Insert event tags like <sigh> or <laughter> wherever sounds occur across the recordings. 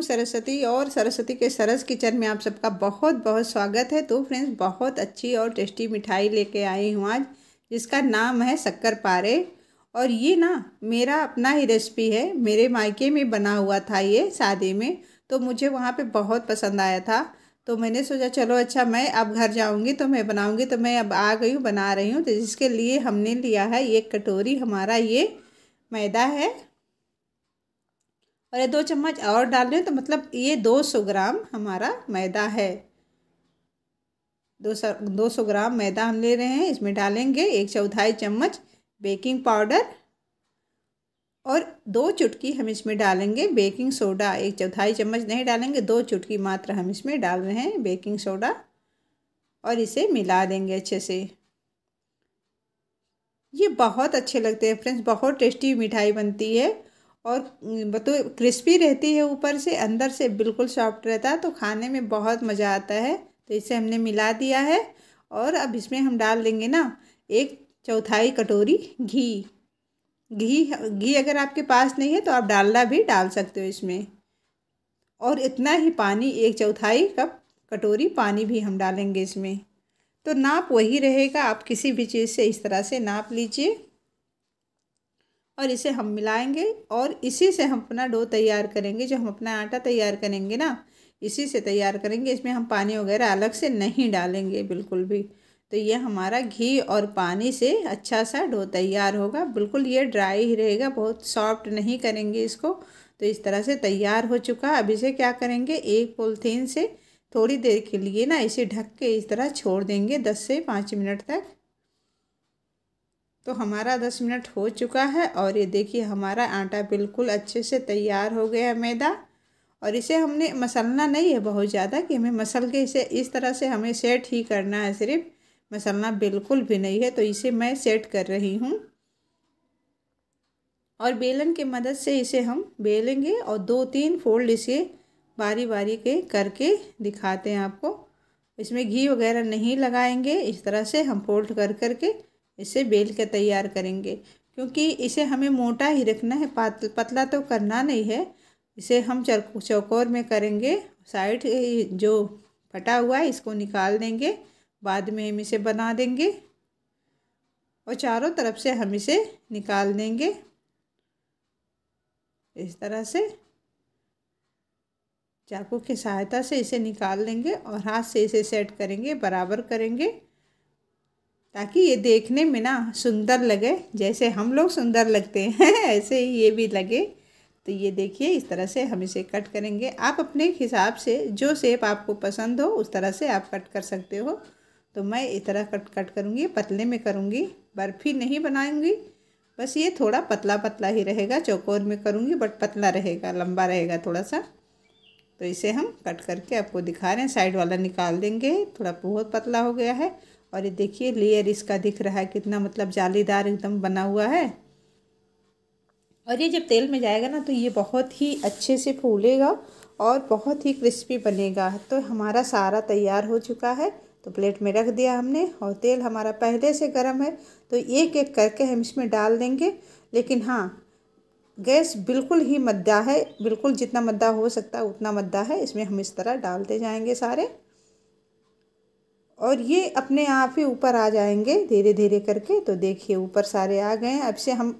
हूँ सरस्वती और सरस्वती के सरस किचन में आप सबका बहुत बहुत स्वागत है तो फ्रेंड्स बहुत अच्छी और टेस्टी मिठाई लेके आई हूँ आज जिसका नाम है शक्कर पारे और ये ना मेरा अपना ही रेसिपी है मेरे मायके में बना हुआ था ये शादी में तो मुझे वहाँ पर बहुत पसंद आया था तो मैंने सोचा चलो अच्छा मैं अब घर जाऊँगी तो मैं बनाऊँगी तो मैं अब आ गई हूँ बना रही हूँ तो जिसके लिए हमने लिया है एक कटोरी हमारा ये मैदा है और ये दो चम्मच और डाल रहे हैं तो मतलब ये दो सौ ग्राम हमारा मैदा है दो सौ दो सौ ग्राम मैदा हम ले रहे हैं इसमें डालेंगे एक चौथाई चम्मच बेकिंग पाउडर और दो चुटकी हम इसमें डालेंगे बेकिंग सोडा एक चौथाई चम्मच नहीं डालेंगे दो चुटकी मात्र हम इसमें डाल रहे हैं बेकिंग सोडा और इसे मिला देंगे अच्छे से ये बहुत अच्छे लगते हैं फ्रेंड्स बहुत टेस्टी मिठाई बनती है और तो क्रिस्पी रहती है ऊपर से अंदर से बिल्कुल सॉफ्ट रहता है तो खाने में बहुत मज़ा आता है तो इसे हमने मिला दिया है और अब इसमें हम डाल देंगे ना एक चौथाई कटोरी घी घी घी अगर आपके पास नहीं है तो आप डालना भी डाल सकते हो इसमें और इतना ही पानी एक चौथाई कप कटोरी पानी भी हम डालेंगे इसमें तो नाप वही रहेगा आप किसी भी चीज़ से इस तरह से नाप लीजिए और इसे हम मिलाएंगे और इसी से हम अपना डो तैयार करेंगे जो हम अपना आटा तैयार करेंगे ना इसी से तैयार करेंगे इसमें हम पानी वगैरह अलग से नहीं डालेंगे बिल्कुल भी तो ये हमारा घी और पानी से अच्छा सा डो तैयार होगा बिल्कुल ये ड्राई ही रहेगा बहुत सॉफ्ट नहीं करेंगे इसको तो इस तरह से तैयार हो चुका अब इसे क्या करेंगे एक पोलथीन से थोड़ी देर के लिए ना इसे ढक के इस तरह छोड़ देंगे दस से पाँच मिनट तक तो हमारा दस मिनट हो चुका है और ये देखिए हमारा आटा बिल्कुल अच्छे से तैयार हो गया है मैदा और इसे हमने मसलना नहीं है बहुत ज़्यादा कि हमें मसल के इसे इस तरह से हमें सेट ही करना है सिर्फ मसलना बिल्कुल भी नहीं है तो इसे मैं सेट कर रही हूँ और बेलन की मदद से इसे हम बेलेंगे और दो तीन फोल्ड इसे बारी बारी के करके दिखाते हैं आपको इसमें घी वगैरह नहीं लगाएंगे इस तरह से हम फोल्ड कर करके कर इसे बेल के तैयार करेंगे क्योंकि इसे हमें मोटा ही रखना है पात पतला तो करना नहीं है इसे हम चौकोर में करेंगे साइड जो फटा हुआ है इसको निकाल देंगे बाद में हम इसे बना देंगे और चारों तरफ से हम इसे निकाल देंगे इस तरह से चाकू की सहायता से इसे निकाल लेंगे और हाथ से इसे सेट करेंगे बराबर करेंगे ताकि ये देखने में ना सुंदर लगे जैसे हम लोग सुंदर लगते हैं <laughs> ऐसे ही ये भी लगे तो ये देखिए इस तरह से हम इसे कट करेंगे आप अपने हिसाब से जो शेप आपको पसंद हो उस तरह से आप कट कर सकते हो तो मैं इस तरह कट कट करूँगी पतले में करूँगी बर्फ़ी नहीं बनाऊँगी बस ये थोड़ा पतला पतला ही रहेगा चौकोर में करूँगी बट पतला रहेगा लंबा रहेगा थोड़ा सा तो इसे हम कट करके आपको दिखा रहे हैं साइड वाला निकाल देंगे थोड़ा बहुत पतला हो गया है और ये देखिए लेयर इसका दिख रहा है कितना मतलब जालीदार एकदम बना हुआ है और ये जब तेल में जाएगा ना तो ये बहुत ही अच्छे से फूलेगा और बहुत ही क्रिस्पी बनेगा तो हमारा सारा तैयार हो चुका है तो प्लेट में रख दिया हमने और तेल हमारा पहले से गर्म है तो एक एक करके हम इसमें डाल देंगे लेकिन हाँ गैस बिल्कुल ही मद्दा है बिल्कुल जितना मद्दा हो सकता है उतना मद्दा है इसमें हम इस तरह डालते जाएंगे सारे और ये अपने आप ही ऊपर आ जाएंगे धीरे धीरे करके तो देखिए ऊपर सारे आ गए अब से हम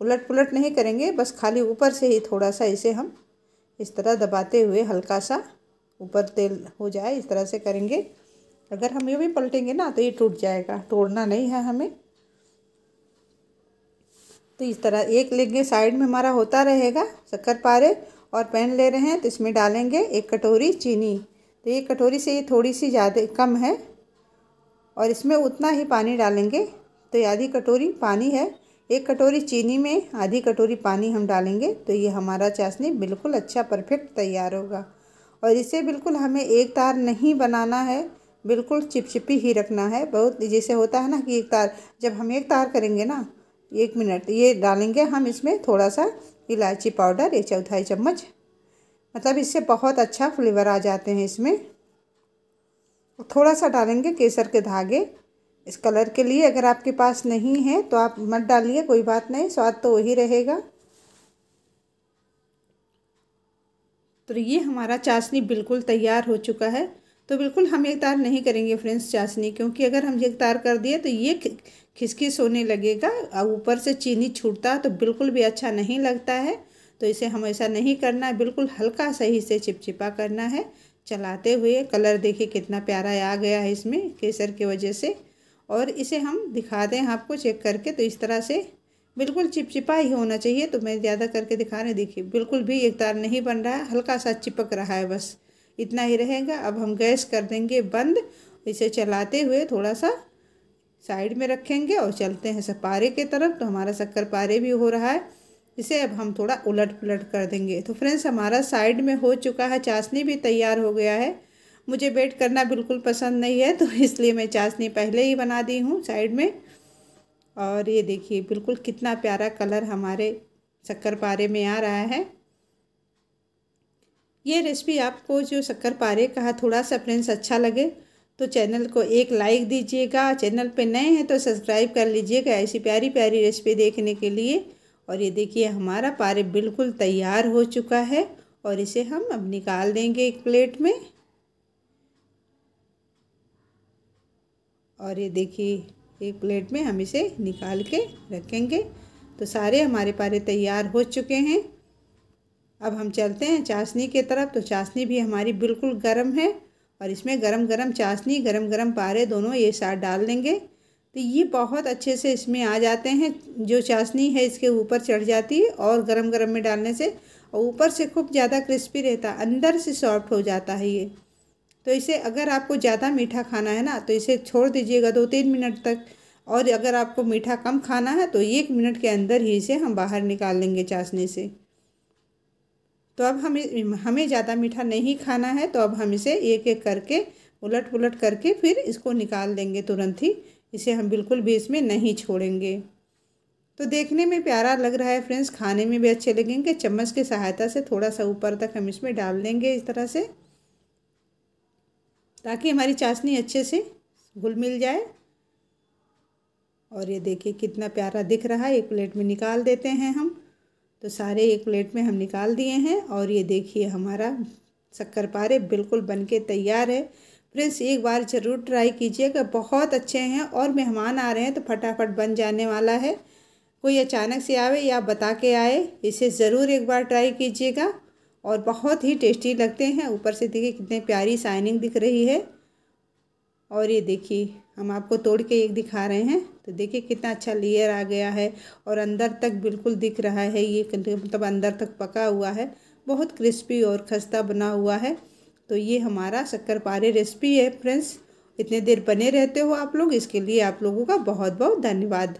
उलट पुलट नहीं करेंगे बस खाली ऊपर से ही थोड़ा सा इसे हम इस तरह दबाते हुए हल्का सा ऊपर तेल हो जाए इस तरह से करेंगे अगर हम ये भी पलटेंगे ना तो ये टूट जाएगा तोड़ना नहीं है हमें तो इस तरह एक लेंगे साइड में हमारा होता रहेगा शक्कर पारे और पैन ले रहे हैं तो इसमें डालेंगे एक कटोरी चीनी तो ये कटोरी से ये थोड़ी सी ज़्यादा कम है और इसमें उतना ही पानी डालेंगे तो आधी कटोरी पानी है एक कटोरी चीनी में आधी कटोरी पानी हम डालेंगे तो ये हमारा चाशनी बिल्कुल अच्छा परफेक्ट तैयार होगा और इसे बिल्कुल हमें एक तार नहीं बनाना है बिल्कुल चिपचिपी ही रखना है बहुत जैसे होता है ना कि एक तार जब हम एक तार करेंगे ना एक मिनट ये डालेंगे हम इसमें थोड़ा सा इलायची पाउडर एक चौथाई चम्मच मतलब इससे बहुत अच्छा फ्लेवर आ जाते हैं इसमें थोड़ा सा डालेंगे केसर के धागे इस कलर के लिए अगर आपके पास नहीं है तो आप मत डालिए कोई बात नहीं स्वाद तो वही रहेगा तो ये हमारा चाशनी बिल्कुल तैयार हो चुका है तो बिल्कुल हम एक तार नहीं करेंगे फ्रेंड्स चाशनी क्योंकि अगर हम एक तार कर दिए तो ये खिसखिस होने लगेगा और ऊपर से चीनी छूटता तो बिल्कुल भी अच्छा नहीं लगता है तो इसे हमेशा नहीं करना है बिल्कुल हल्का सही से चिपचिपा करना है चलाते हुए कलर देखिए कितना प्यारा आ गया है इसमें केसर की वजह से और इसे हम दिखाते हैं आपको चेक करके तो इस तरह से बिल्कुल चिपचिपा ही होना चाहिए तो मैं ज़्यादा करके दिखा रहे देखिए बिल्कुल भी एक तार नहीं बन रहा है हल्का सा चिपक रहा है बस इतना ही रहेगा अब हम गैस कर देंगे बंद इसे चलाते हुए थोड़ा सा साइड में रखेंगे और चलते हैं सपारे के तरफ तो हमारा शक्कर पारे भी हो रहा है इसे अब हम थोड़ा उलट पुलट कर देंगे तो फ्रेंड्स हमारा साइड में हो चुका है चाशनी भी तैयार हो गया है मुझे वेट करना बिल्कुल पसंद नहीं है तो इसलिए मैं चाशनी पहले ही बना दी हूँ साइड में और ये देखिए बिल्कुल कितना प्यारा कलर हमारे शक्कर पारे में आ रहा है ये रेसिपी आपको जो शक्कर पारे का थोड़ा सा फ्रेंड्स अच्छा लगे तो चैनल को एक लाइक दीजिएगा चैनल पे नए हैं तो सब्सक्राइब कर लीजिएगा ऐसी प्यारी प्यारी रेसिपी देखने के लिए और ये देखिए हमारा पारे बिल्कुल तैयार हो चुका है और इसे हम अब निकाल देंगे एक प्लेट में और ये देखिए एक प्लेट में हम इसे निकाल के रखेंगे तो सारे हमारे पारे तैयार हो चुके हैं अब हम चलते हैं चाशनी के तरफ तो चाशनी भी हमारी बिल्कुल गर्म है और इसमें गरम गरम चाशनी गरम गरम पारे दोनों ये साथ डाल देंगे तो ये बहुत अच्छे से इसमें आ जाते हैं जो चाशनी है इसके ऊपर चढ़ जाती है और गरम गरम में डालने से और ऊपर से खूब ज़्यादा क्रिस्पी रहता अंदर से सॉफ्ट हो जाता है ये तो इसे अगर आपको ज़्यादा मीठा खाना है ना तो इसे छोड़ दीजिएगा दो तीन मिनट तक और अगर आपको मीठा कम खाना है तो एक मिनट के अंदर ही इसे हम बाहर निकाल लेंगे चाशनी से तो अब हमें हमें ज़्यादा मीठा नहीं खाना है तो अब हम इसे एक एक करके उलट पुलट करके फिर इसको निकाल देंगे तुरंत ही इसे हम बिल्कुल भी इसमें नहीं छोड़ेंगे तो देखने में प्यारा लग रहा है फ्रेंड्स खाने में भी अच्छे लगेंगे चम्मच की सहायता से थोड़ा सा ऊपर तक हम इसमें डाल देंगे इस तरह से ताकि हमारी चाशनी अच्छे से घुल मिल जाए और ये देखिए कितना प्यारा दिख रहा है एक प्लेट में निकाल देते हैं हम तो सारे एक प्लेट में हम निकाल दिए हैं और ये देखिए हमारा शक्कर पारे बिल्कुल बन के तैयार है फ्रेंड्स एक बार ज़रूर ट्राई कीजिएगा बहुत अच्छे हैं और मेहमान आ रहे हैं तो फटाफट बन जाने वाला है कोई अचानक से आवे या बता के आए इसे ज़रूर एक बार ट्राई कीजिएगा और बहुत ही टेस्टी लगते हैं ऊपर से देखिए कितने प्यारी साइनिंग दिख रही है और ये देखिए हम आपको तोड़ के एक दिखा रहे हैं तो देखिए कितना अच्छा लेयर आ गया है और अंदर तक बिल्कुल दिख रहा है ये मतलब अंदर तक पका हुआ है बहुत क्रिस्पी और खस्ता बना हुआ है तो ये हमारा शक्कर पारे रेसिपी है फ्रेंड्स इतने देर बने रहते हो आप लोग इसके लिए आप लोगों का बहुत बहुत धन्यवाद